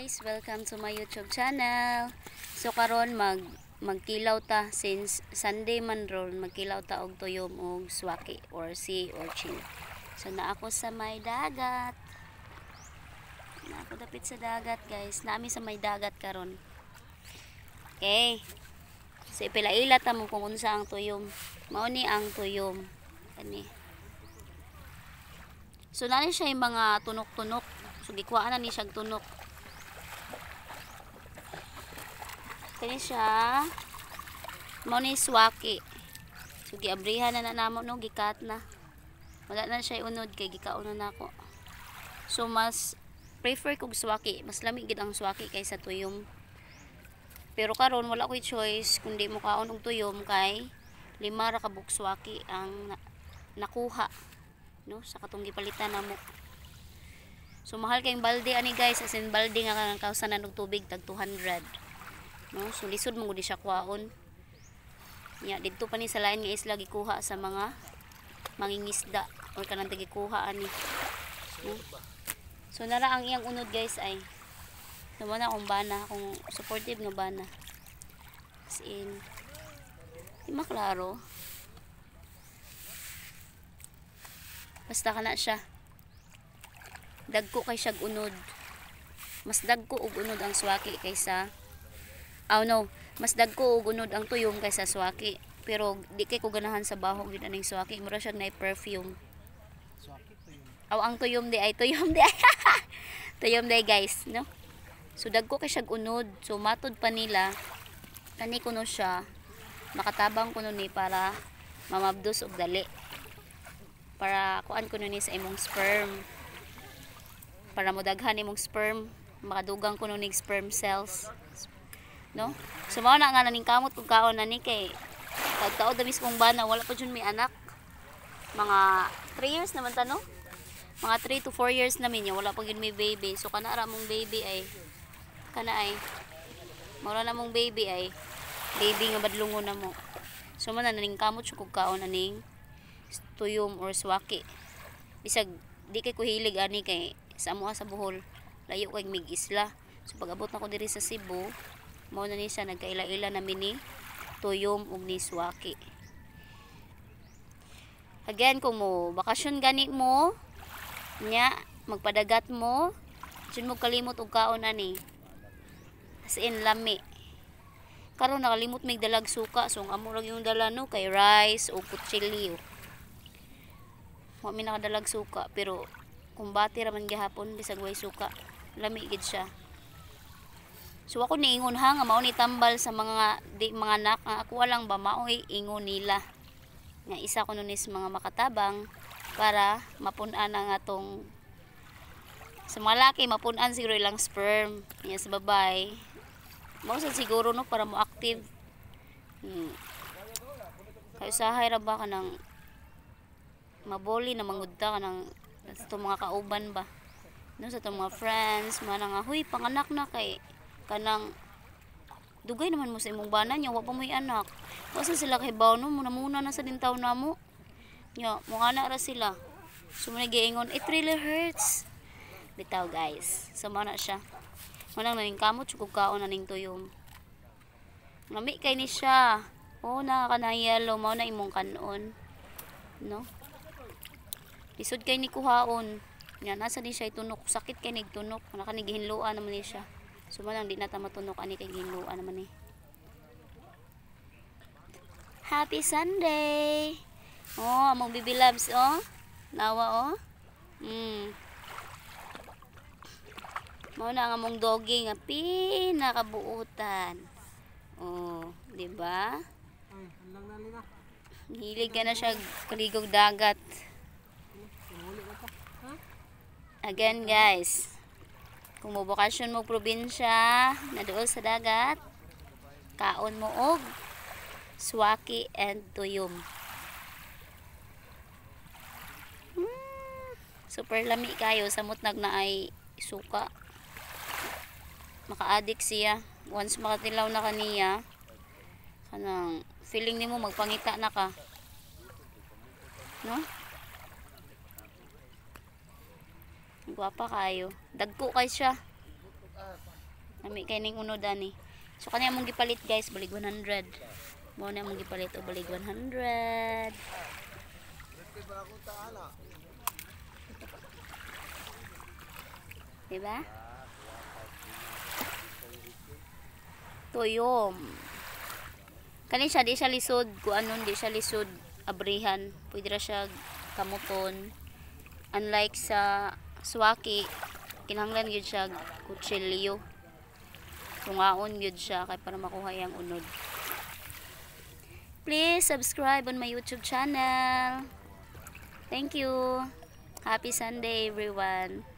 guys, welcome to my YouTube channel. So karon mag magkilaw ta since Sunday man ron magkilaw ta og tuyom og swaki or sea urchin. So na ako sa may dagat. Na ako dapit sa dagat guys. Nami sa may dagat karon. Okay. So ipila-ila ta mo kung unsa ang tuyom. Mao ni ang tuyom. Ani. So nani siya yung mga tunok-tunok So, gikuhaan na ni siyang tunok. Kani siya. Moni swaki. So giabrihan na na namo no gikat na. Wala na siya unod kay gikauno na ako. So mas prefer kog swaki. Mas lami gid ang swaki kaysa tuyom. Pero karon wala ko choice kundi mo og tuyom kay lima ra ka bukswaki ang nakuha no sa katong gipalitan namo. So mahal kay balde ani guys as in balde nga kang kausanan og tubig tag 200 no so lisod mo gud siya kuhaon nya yeah, didto pa ni sa lain nga isla gikuha sa mga mangingisda or kanang gikuha ani no? so nara ang iyang unod guys ay naman akong bana kung supportive nga bana as in di maklaro basta kana siya dagko kay siya unod mas dagko og unod ang swaki kaysa aw oh, no mas dagko gunod ang tuyong kaysa swaki pero di kay ko ganahan sa bahog gid aning swaki mura siya na perfume swaki tuyong aw oh, ang tuyom di ay tuyom di ay tuyom di guys no so dagko kay siya unod so matod pa nila kani kuno siya makatabang kuno ni para mamabdos og dali para kuan kuno ni sa imong sperm para mo daghan imong sperm makadugang kuno ni sperm cells no so mao na nga naning kamot kung kaon na ni kay pagkaod damis kong bana wala pa jud may anak mga 3 years naman ta no mga 3 to 4 years na niya wala pa gyud may baby so kana ara mong baby ay kana ay mura na mong baby ay baby nga badlungon na mo so man naning kamot sa kog kaon aning tuyom or swaki bisag di kay ko hilig ani kay sa amo sa buhol layo kay mig isla so pag abot na ko diri sa Cebu mo na ni sa nagkaila-ila na mini tuyom ug ni swaki again kung mo bakasyon gani mo nya magpadagat mo jud mo kalimot og kaon ani as in lami karon nakalimot mig dalag suka so ang amo lang yung dala no kay rice o kutsilyo mo mi nakadalag suka pero kumbati ra man gihapon bisag way suka lami gid siya So ako niingon ha nga mao ni tambal sa mga di mga anak nga ako lang ba maoy ingon nila. Nga isa ko nun mga makatabang para mapunan ang atong sa mga laki mapunan siguro ilang sperm niya sa babae. Mao sa siguro no para mo active. Hmm. Kayo sa hayra ba ka ng maboli na mangudta ka ng sa mga kauban ba? No, sa itong mga friends, mga nga, huy, panganak na kay kanang dugay naman mo sa imong bana nya wa pa mo anak basta sila kay bawno mo na muna na sa dintaw namo nya mo anak ra sila so mo giingon it really hurts bitaw guys so na siya mo lang naning kamot sukog kaon naning tuyong nami kay ni siya oh na kanang yellow mo na imong kanon no lisod kay ni kuhaon nya nasa ni siya itunok sakit kay nigtunok naka nigihinluan naman ni siya So mo lang di nata matunok ani kay Ginoo naman Eh. Happy Sunday. Oh, among baby loves oh. Nawa oh. Mm. Mao na ang among doggy nga pinakabuutan. Oh, di ba? Ay, lang na nila. Hilig ka na siya kaligog dagat. Again, guys. Kung mo bokasyon mo probinsya, naduol sa dagat, kaon mo og swaki and tuyom. Hmm, super lami kayo, samot nag na ay suka. Maka-addict siya. Once makatilaw na kaniya, kanang feeling nimo magpangita na ka. No? Guwapa kayo. Dagko kay siya. Nami kay ning uno dani. So kanya mong gipalit guys, balig 100. Mo na mong gipalit o balig 100. Diba? Toyom. Kani siya di siya lisod, ku nun di siya lisod abrihan. Pwede ra siya kamuton. Unlike sa swaki kinahanglan gyud siya kutsilyo tungaon gyud siya kay para makuha yang unod please subscribe on my youtube channel thank you happy sunday everyone